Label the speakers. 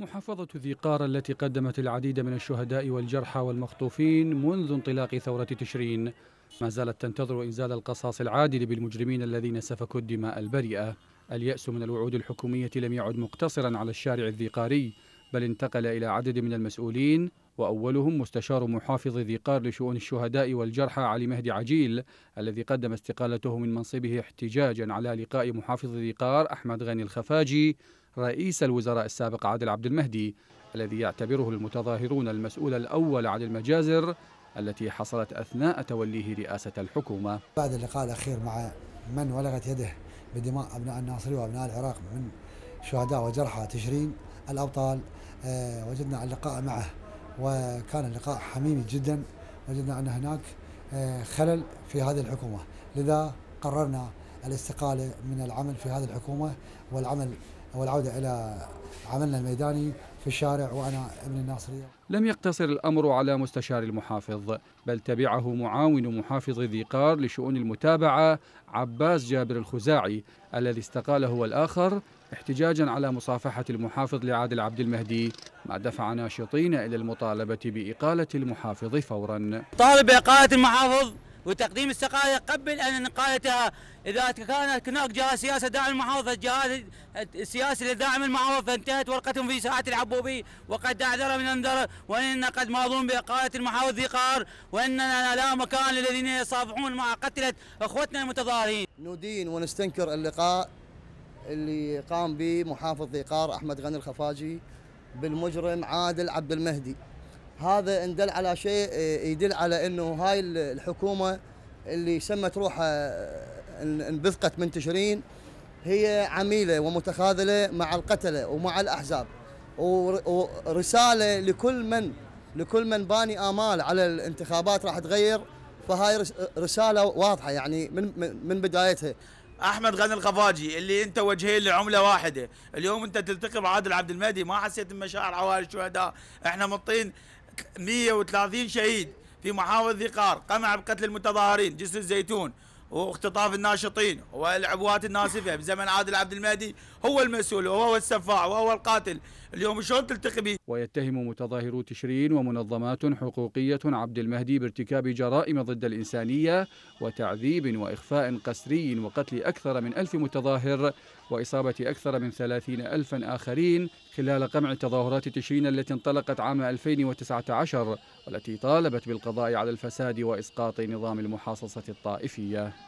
Speaker 1: محافظة ذي قار التي قدمت العديد من الشهداء والجرحى والمخطوفين منذ انطلاق ثورة تشرين ما زالت تنتظر إنزال القصاص العادل بالمجرمين الذين سفكوا الدماء البريئة اليأس من الوعود الحكومية لم يعد مقتصرا على الشارع الذيقاري بل انتقل إلى عدد من المسؤولين وأولهم مستشار محافظ ذي قار لشؤون الشهداء والجرحى علي مهدي عجيل الذي قدم استقالته من منصبه احتجاجا على لقاء محافظ ذي قار أحمد غني الخفاجي رئيس الوزراء السابق عادل عبد المهدي الذي يعتبره المتظاهرون المسؤول الأول عن المجازر التي حصلت أثناء توليه رئاسة الحكومة
Speaker 2: بعد اللقاء الأخير مع من ولغت يده بدماء أبناء الناصري وأبناء العراق من شهداء وجرحى تشرين الأبطال آه، وجدنا اللقاء معه وكان اللقاء حميمي جدا وجدنا أن هناك آه، خلل في هذه الحكومة لذا قررنا الاستقالة من العمل في هذه الحكومة والعمل والعودة إلى عملنا الميداني في الشارع وأنا ابن الناصرية
Speaker 1: لم يقتصر الأمر على مستشار المحافظ بل تبعه معاون محافظ ذي قار لشؤون المتابعة عباس جابر الخزاعي الذي استقال هو الآخر احتجاجا على مصافحة المحافظ لعادل عبد المهدي ما دفع ناشطين إلى المطالبة بإقالة المحافظ فورا
Speaker 3: طالب بإقالة المحافظ وتقديم السقاية قبل أن نقالتها إذا كانت هناك جهة سياسة داعم المحافظة الجهاز السياسي لداعم المحافظة فانتهت ورقتهم في ساعة العبوبي وقد أعذر من أنذر وإن قد ماضون بإقالة المحافظ ذي وإننا لا مكان للذين يصافحون مع قتلة أخوتنا المتظاهرين ندين ونستنكر اللقاء
Speaker 4: اللي قام به محافظ ذي قار أحمد غني الخفاجي بالمجرم عادل عبد المهدي هذا ندل على شيء يدل على انه هاي الحكومه اللي سمت روحها انبثقت من تشرين هي عميله ومتخاذله مع القتله ومع الاحزاب ورساله لكل من لكل من باني امال على الانتخابات راح تغير فهاي رساله واضحه يعني من من بدايتها
Speaker 5: احمد غني الخفاجي اللي انت وجهين لعمله واحده اليوم انت تلتقي بعادل عبد المهدي ما حسيت بمشاعر عوائل الشهداء احنا مطين 130 شهيد في محافظه ذي قار قمع بقتل المتظاهرين جسر الزيتون واختطاف الناشطين والعبوات الناسفه بزمن عادل عبد المهدي
Speaker 1: هو المسؤول وهو السفاح وهو القاتل اليوم شلون تلتقي به ويتهم متظاهرو تشرين ومنظمات حقوقيه عبد المهدي بارتكاب جرائم ضد الانسانيه وتعذيب واخفاء قسري وقتل اكثر من ألف متظاهر واصابه اكثر من ثلاثين الفا اخرين خلال قمع تظاهرات تشرين التي انطلقت عام 2019 والتي طالبت بالقضاء على الفساد واسقاط نظام المحاصصه الطائفيه